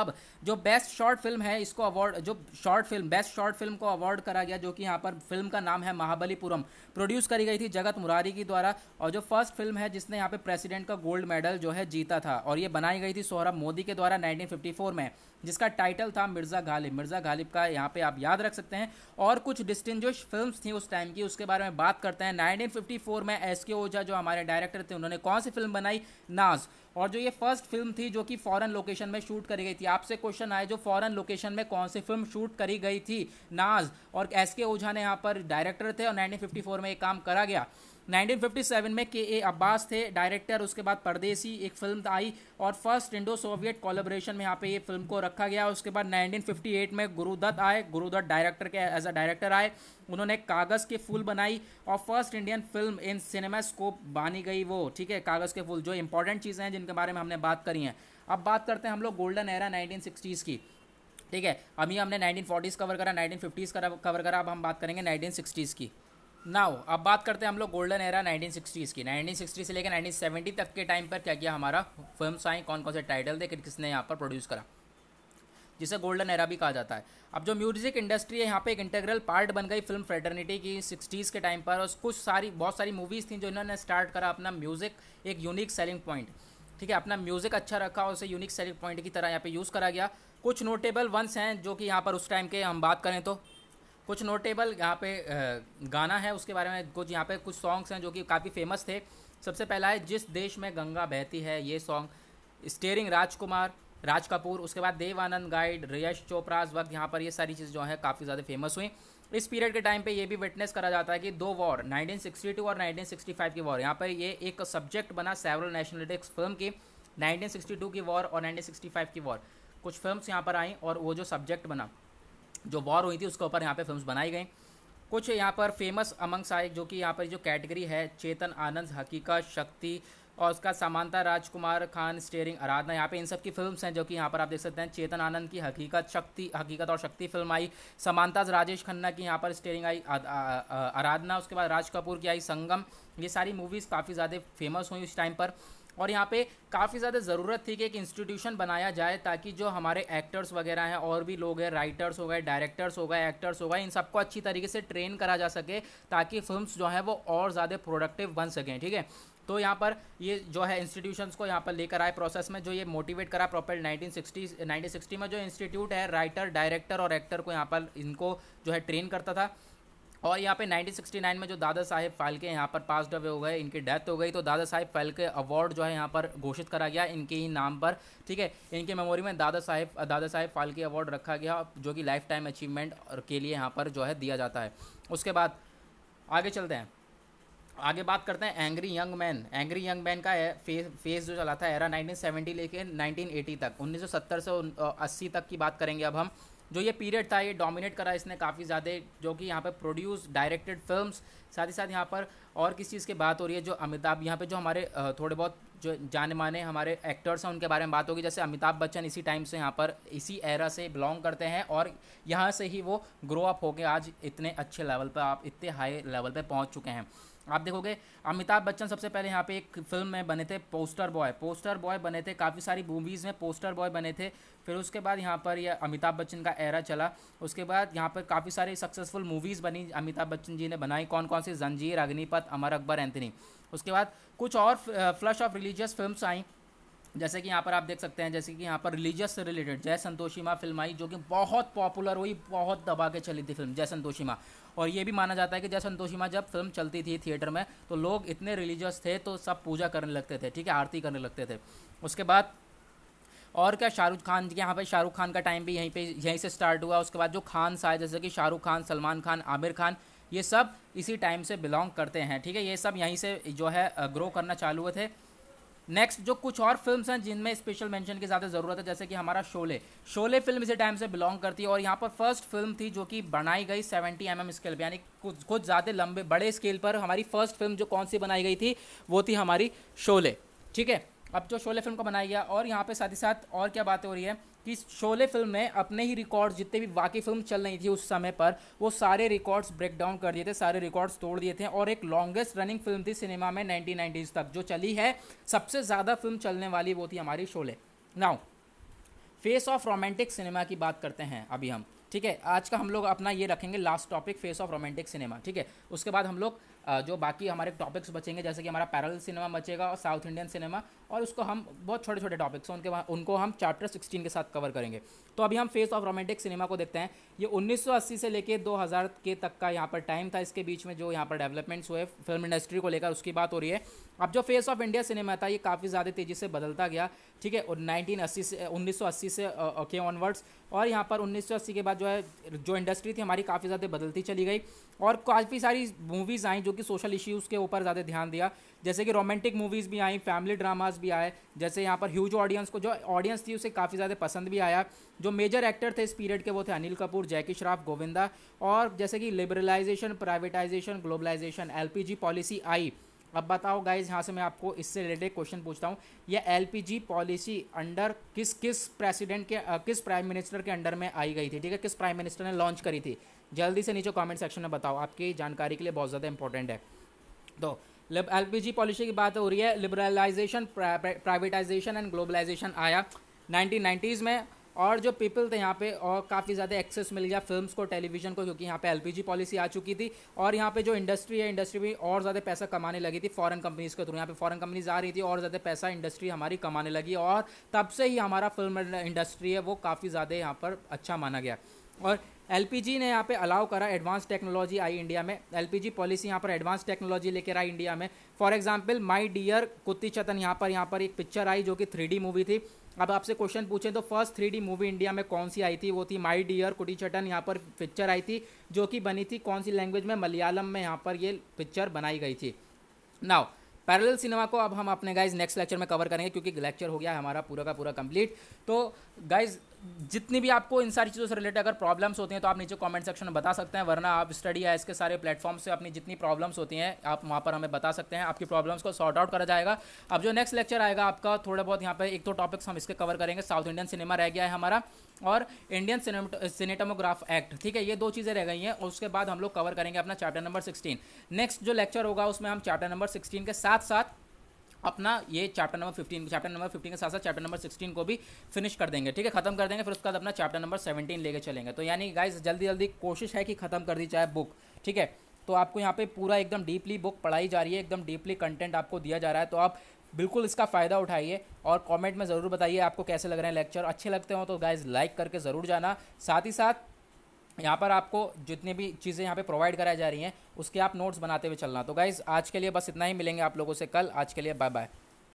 अब जो बेस्ट शॉर्ट फिल्म है इसको अवार्ड जो short film best short film को अवार्ड करा गया जो कि यहाँ पर फिल्म का नाम है महाबलीपुरम प्रोड्यूस करी गई थी जगत मुरारी की द्वारा और जो फर्स्ट फिल्म है जिसने यहाँ पे प्रेसिडेंट का गोल्ड मेडल जो है जीता था और ये बनाई गई थी सौरभ मोदी के द्वारा 1954 में जिसका टाइटल था मिर्ज़ा गालिब मिर्ज़ा गालिब का यहाँ पे आप याद रख सकते हैं और कुछ डिस्टिंग्विश फिल्म थी उस टाइम की उसके बारे में बात करते हैं 1954 में एस के ओझा जो हमारे डायरेक्टर थे उन्होंने कौन सी फिल्म बनाई नाज और जो ये फर्स्ट फिल्म थी जो कि फॉरेन लोकेशन में शूट करी गई थी आपसे क्वेश्चन आए जो फॉरेन लोकेशन में कौन सी फिल्म शूट करी गई थी नाज और एस के ओझा ने यहाँ पर डायरेक्टर थे और 1954 में ये काम करा गया 1957 में के ए अब्बास थे डायरेक्टर उसके बाद परदेसी एक फिल्म आई और फर्स्ट इंडो सोवियत कोलेब्रेशन में यहाँ पे ये फिल्म को रखा गया उसके बाद 1958 में गुरुदत्त आए गुरुदत्त डायरेक्टर के एज अ डायरेक्टर आए उन्होंने कागज़ के फूल बनाई और first Indian film in cinema scope बानी गई वो ठीक है कागज़ के फूल जो इंपॉर्टेंट चीज़ें हैं जिनके बारे में हमने बात करी हैं अब बात करते हैं हम लोग गोल्डन एरा नाइनटीन की ठीक है अभी हमने नाइनटीन कवर करा नाइनटीन कवर करा अब हम बात करेंगे नाइनटीन की नाउ अब बात करते हैं हम लोग गोल्डन एरा 1960s की 1960 से लेकर 1970 तक के टाइम पर क्या किया हमारा फिल्म्स आई कौन कौन से टाइटल थे किसने यहाँ पर प्रोड्यूस करा जिसे गोल्डन एरा भी कहा जाता है अब जो म्यूजिक इंडस्ट्री है यहाँ पे एक इंटेग्रल पार्ट बन गई फिल्म फ्रेटर्निटी की सिक्सटीज़ के टाइम पर और कुछ सारी बहुत सारी मूवीज़ थी जो इन्होंने स्टार्ट करा अपना म्यूज़िक एक यूनिक सेलिंग पॉइंट ठीक है अपना म्यूज़िक अच्छा रखा और उसे यूनिक सेलिंग पॉइंट की तरह यहाँ पे यूज़ करा गया कुछ नोटेबल वंस हैं जो कि यहाँ पर उस टाइम के हम बात करें तो कुछ नोटेबल यहाँ पे गाना है उसके बारे में कुछ यहाँ पे कुछ सॉन्ग्स हैं जो कि काफ़ी फेमस थे सबसे पहला है जिस देश में गंगा बहती है ये सॉन्ग स्टेयरिंग राजकुमार राज कपूर उसके बाद देव आनंद गाइड रियश चोपराज इस वक्त यहाँ पर ये सारी चीज़ जो है काफ़ी ज़्यादा फेमस हुई इस पीरियड के टाइम पे ये भी विटनेस करा जाता है कि दो वॉर 1962 और 1965 की वॉर यहाँ पर ये एक सब्जेक्ट बना सेवरल नेशनलिटिक्स फिल्म की 1962 की वॉर और 1965 की वॉर कुछ फिल्म्स यहाँ पर आई और वो जो सब्जेक्ट बना जो वॉर हुई थी उसके ऊपर यहाँ पे फिल्म बनाई गई कुछ यहाँ पर फेमस अमंग आए जो कि यहाँ पर जो कैटेगरी है चेतन आनंद हकीका शक्ति और उसका समानता राजकुमार खान स्टेयरिंग आराधना यहाँ पे इन सब की फिल्म्स हैं जो कि यहाँ पर आप देख सकते हैं चेतन आनंद की हकीकत शक्ति हकीकत और शक्ति फिल्म आई समानता राजेश खन्ना की यहाँ पर स्टेयरिंग आई आराधना उसके बाद राज कपूर की आई संगम ये सारी मूवीज़ काफ़ी ज़्यादा फेमस हुई उस टाइम पर और यहाँ पे काफ़ी ज़्यादा ज़रूरत थी कि एक इंस्टीट्यूशन बनाया जाए ताकि जो हमारे एक्टर्स वगैरह हैं और भी लोग हैं राइटर्स हो गए डायरेक्टर्स हो गए एक्टर्स हो गए इन सबको अच्छी तरीके से ट्रेन करा जा सके ताकि फिल्म्स जो हैं वो और ज़्यादा प्रोडक्टिव बन सकें ठीक है तो यहाँ पर ये जो है इंस्टीट्यूशंस को यहाँ पर लेकर आए प्रोसेस में जो ये मोटिवेट करा प्रॉपर 1960 सिक्सटी में जो इंस्टीट्यूट है राइटर डायरेक्टर और एक्टर को यहाँ पर इनको जो है ट्रेन करता था और यहाँ पे 1969 में जो दादा साहेब फाल्के यहाँ पर पास अवे हो गए इनकी डेथ हो गई तो दादा साहेब फाल्के अवार्ड जो है यहाँ पर घोषित करा गया इनके ही नाम पर ठीक है इनके मेमोरी में दादा साहेब दादा साहेब फाल्के अवार्ड रखा गया जो कि लाइफ टाइम अचीवमेंट के लिए यहाँ पर जो है दिया जाता है उसके बाद आगे चलते हैं आगे बात करते हैं angry young man angry young man का फेस फेस जो चला था एरा 1970 लेके 1980 तक 1970 से 80 तक की बात करेंगे अब हम जो ये पीरियड था ये डोमिनेट करा इसने काफ़ी ज़्यादा जो कि यहाँ पर प्रोड्यूस डायरेक्टेड फिल्म साथ ही साथ यहाँ पर और किस चीज़ की बात हो रही है जो अमिताभ यहाँ पर जो हमारे थोड़े बहुत जो जाने माने हमारे एक्टर्स हैं उनके बारे में बात होगी जैसे अमिताभ बच्चन इसी टाइम से यहाँ पर इसी एरा से बिलोंग करते हैं और यहाँ से ही वो ग्रो अप होकर आज इतने अच्छे लेवल पर आप इतने हाई लेवल पर पहुँच चुके हैं आप देखोगे अमिताभ बच्चन सबसे पहले यहाँ पे एक फिल्म में बने थे पोस्टर बॉय पोस्टर बॉय बने थे काफ़ी सारी मूवीज़ में पोस्टर बॉय बने थे फिर उसके बाद यहाँ पर यह अमिताभ बच्चन का एरा चला उसके बाद यहाँ पर काफ़ी सारी सक्सेसफुल मूवीज़ बनी अमिताभ बच्चन जी ने बनाई कौन कौन सी जंजीर अग्निपथ अमर अकबर एंथनी उसके बाद कुछ और फ्लश ऑफ रिलीजियस फिल्म आई जैसे कि यहाँ पर आप देख सकते हैं जैसे कि यहाँ पर रिलीजियस से रिलेटेड जय संतोषी माँ फिल्म आई जो कि बहुत पॉपुलर हुई बहुत दबा के चली थी फिल्म जय संतोषी माँ और ये भी माना जाता है कि जय संतोषी माँ जब फिल्म चलती थी थिएटर में तो लोग इतने रिलीजियस थे तो सब पूजा करने लगते थे ठीक है आरती करने लगते थे उसके बाद और क्या शाहरुख खान के यहाँ पर शाहरुख खान का टाइम भी यहीं पर यहीं से स्टार्ट हुआ उसके बाद जो खान आए जैसे कि शाहरुख खान सलमान खान आमिर खान ये सब इसी टाइम से बिलोंग करते हैं ठीक है ये सब यहीं से जो है ग्रो करना चालू हुए थे नेक्स्ट जो कुछ और फिल्म्स हैं जिनमें स्पेशल मेंशन की ज़्यादा ज़रूरत है जैसे कि हमारा शोले शोले फिल्म इसी टाइम से बिलोंग करती है और यहाँ पर फर्स्ट फिल्म थी जो कि बनाई गई 70 एम mm स्केल पर यानी कुछ कुछ ज़्यादा लंबे बड़े स्केल पर हमारी फर्स्ट फिल्म जो कौन सी बनाई गई थी वो थी हमारी शोले ठीक है अब जो शोले फिल्म को बनाया गया और यहाँ पे साथ ही साथ और क्या बातें हो रही है कि शोले फिल्म में अपने ही रिकॉर्ड्स जितने भी वाकई फिल्म चल रही थी उस समय पर वो सारे रिकॉर्ड्स ब्रेक डाउन कर दिए थे सारे रिकॉर्ड्स तोड़ दिए थे और एक लॉन्गेस्ट रनिंग फिल्म थी सिनेमा में नाइनटीन तक जो चली है सबसे ज़्यादा फिल्म चलने वाली वो थी हमारी Sholay now phase of romantic cinema की बात करते हैं अभी हम ठीक है आज का हम लोग अपना ये रखेंगे last topic phase of romantic cinema ठीक है उसके बाद हम लोग जो बाकी हमारे टॉपिक्स बचेंगे जैसे कि हमारा पैरल सिनेमा बचेगा और साउथ इंडियन सिनेमा और उसको हम बहुत छोटे छोटे टॉपिक्स हैं उनके उनको हम चैप्टर सिक्सटीन के साथ कवर करेंगे तो अभी हम फेस ऑफ रोमांटिक सिनेमा को देखते हैं ये 1980 से लेकर 2000 के तक का यहाँ पर टाइम था इसके बीच में जो यहाँ पर डेवलपमेंट्स हुए फिल्म इंडस्ट्री को लेकर उसकी बात हो रही है अब जो फेस ऑफ इंडिया सिनेमा था ये काफ़ी ज़्यादा तेज़ी से बदलता गया ठीक है और नाइनटीन से उन्नीस से के ऑनवर्ड्स और यहाँ पर उन्नीस के बाद जो है जो इंडस्ट्री थी हमारी काफ़ी ज़्यादा बदलती चली गई और काफ़ी सारी मूवीज़ आई जो कि सोशल इश्यूज़ के ऊपर ज़्यादा ध्यान दिया जैसे कि रोमांटिक मूवीज़ भी आई फैमिली ड्रामाज भी आए जैसे यहाँ पर ह्यूज ऑडियंस को जो ऑडियंस थी उसे काफ़ी ज़्यादा पसंद भी आया जो मेजर एक्टर थे इस पीरियड के वो थे अनिल कपूर जैकी श्राफ गोविंदा और जैसे कि liberalisation privatisation globalisation L policy आई अब बताओ गाइज यहाँ से मैं आपको इससे रिलेटेड क्वेश्चन पूछता हूँ यह एल पॉलिसी अंडर किस किस प्रेसिडेंट के आ, किस प्राइम मिनिस्टर के अंडर में आई गई थी ठीक है किस प्राइम मिनिस्टर ने लॉन्च करी थी जल्दी से नीचे कमेंट सेक्शन में बताओ आपकी जानकारी के लिए बहुत ज़्यादा इंपॉर्टेंट है तो एल पॉलिसी की बात हो रही है लिबरलाइजेशन प्राइवेटाइजेशन एंड ग्लोबलाइजेशन आया नाइनटीन में और जो पीपल थे यहाँ पे और काफ़ी ज़्यादा एक्सेस मिल गया फिल्म्स को टेलीविजन को क्योंकि यहाँ पे एलपीजी पॉलिसी आ चुकी थी और यहाँ पे जो इंडस्ट्री है इंडस्ट्री भी और ज़्यादा पैसा कमाने लगी थी फॉरेन कंपनीज़ के थ्रू यहाँ पे फॉरेन कंपनीज आ रही थी और ज़्यादा पैसा इंडस्ट्री हमारी कमाने लगी और तब से ही हमारा फिल्म इंडस्ट्री है वो काफ़ी ज़्यादा यहाँ पर अच्छा माना गया और एल ने यहाँ पे अलाउ करा एडवांस टेक्नोलॉजी आई इंडिया में एल पॉलिसी यहाँ पर एडवांस टेक्नोलॉजी लेकर आई इंडिया में for example my dear Kutti Chathan यहाँ पर यहाँ पर एक पिक्चर आई जो कि थ्री मूवी थी अब आपसे क्वेश्चन पूछें तो फर्स्ट थ्री मूवी इंडिया में कौन सी आई थी वो थी माई डियर कुटी चटन यहाँ पर पिक्चर आई थी जो कि बनी थी कौन सी लैंग्वेज में मलयालम में यहाँ पर ये पिक्चर बनाई गई थी नाउ पैरेलल सिनेमा को अब हम अपने गाइज नेक्स्ट लेक्चर में कवर करेंगे क्योंकि लेक्चर हो गया हमारा पूरा का पूरा कंप्लीट तो गाइज जितनी भी आपको इन सारी चीज़ों से रिलेटेड अगर प्रॉब्लम्स होती हैं तो आप नीचे कमेंट सेक्शन में बता सकते हैं वरना आप स्टडी या इसके सारे प्लेटफॉर्म से अपनी जितनी प्रॉब्लम्स होती हैं आप वहाँ पर हमें बता सकते हैं आपकी प्रॉब्लम्स को सॉर्ट आउट करा जाएगा अब जो नेक्स्ट लेक्चर आएगा आपका थोड़ा बहुत यहाँ पर एक दो तो टॉपिक्स हम इसके कवर करेंगे साउथ इंडियन सिनेमा रह गया है हमारा और इंडियन सिनेटोमोग्राफ एक्ट ठीक है ये दो चीज़ें रह गई हैं उसके बाद हम लोग कवर करेंगे अपना चैप्टर नंबर सिक्सटीन नेक्स्ट जो लेक्चर होगा उसमें हम चैप्टर नंबर सिक्सटीन के साथ साथ साथ अपना ये chapter number fifteen chapter number fifteen के साथ साथ चैप्टर नंबर सिक्सटीन को भी फिनिश कर देंगे ठीक है खत्म कर देंगे फिर उसके बाद अपना चैप्टर नंबर सेवेंटीन लेके चलेंगे तो यानी गाइज जल्दी जल्दी कोशिश है कि खत्म कर दी जाए बुक ठीक है तो आपको यहाँ पे पूरा एकदम डीपली बुक पढ़ाई जा रही है एकदम डीपली कंटेंट आपको दिया जा रहा है तो आप बिल्कुल इसका फ़ायदा उठाइए और कमेंट में ज़रूर बताइए आपको कैसे लग रहे हैं लेक्चर अच्छे लगते हो तो गाइज़ लाइक करके ज़रूर जाना साथ ही साथ यहाँ पर आपको जितनी भी चीज़ें यहाँ पे प्रोवाइड कराई जा रही हैं उसके आप नोट्स बनाते हुए चलना तो गाइज़ आज के लिए बस इतना ही मिलेंगे आप लोगों से कल आज के लिए बाय बाय